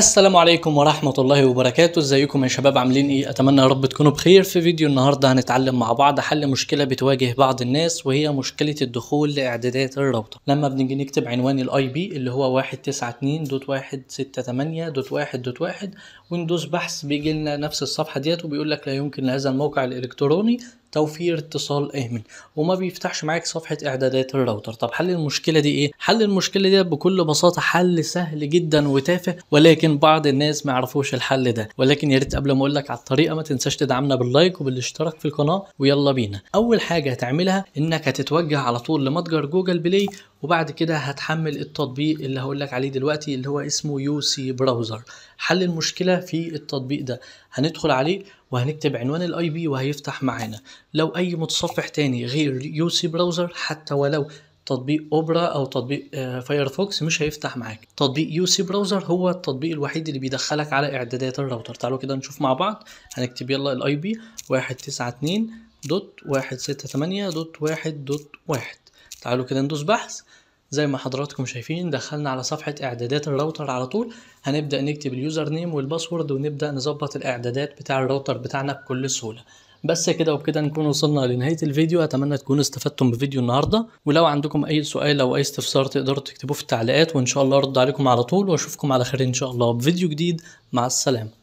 السلام عليكم ورحمة الله وبركاته ازيكم يا شباب عاملين ايه اتمنى يا رب تكونوا بخير في فيديو النهاردة هنتعلم مع بعض حل مشكلة بتواجه بعض الناس وهي مشكلة الدخول لاعدادات الراوتر لما بنيجي نكتب عنوان الاي بي اللي هو 192.168.1.1 وندوس بحث بيجي لنا نفس الصفحة ديت وبيقول لك لا يمكن لهذا الموقع الالكتروني توفير اتصال آمن وما بيفتحش معاك صفحة إعدادات الراوتر طب حل المشكلة دي إيه؟ حل المشكلة دي بكل بساطة حل سهل جدا وتافه ولكن بعض الناس ما يعرفوش الحل ده ولكن يا ريت قبل ما أقول لك على الطريقة ما تنساش تدعمنا باللايك وبالاشتراك في القناة ويلا بينا أول حاجة هتعملها إنك هتتوجه على طول لمتجر جوجل بلاي وبعد كده هتحمل التطبيق اللي هقول لك عليه دلوقتي اللي هو اسمه يو سي براوزر حل المشكله في التطبيق ده هندخل عليه وهنكتب عنوان الاي بي وهيفتح معانا لو اي متصفح تاني غير يو سي براوزر حتى ولو تطبيق اوبرا او تطبيق آه، فايرفوكس مش هيفتح معاك تطبيق يو سي براوزر هو التطبيق الوحيد اللي بيدخلك على اعدادات الراوتر تعالوا كده نشوف مع بعض هنكتب يلا الاي بي 192.168.1.1 واحد واحد واحد تعالوا كده ندوس بحث زي ما حضراتكم شايفين دخلنا على صفحة اعدادات الراوتر على طول هنبدأ نكتب اليوزر نيم والباسورد ونبدأ نظبط الاعدادات بتاع الراوتر بتاعنا بكل سهولة بس كده وبكده نكون وصلنا لنهاية الفيديو أتمنى تكونوا استفدتم بفيديو النهاردة ولو عندكم أي سؤال أو أي استفسار تقدروا تكتبوه في التعليقات وإن شاء الله أرد عليكم على طول وأشوفكم على خير إن شاء الله بفيديو جديد مع السلامة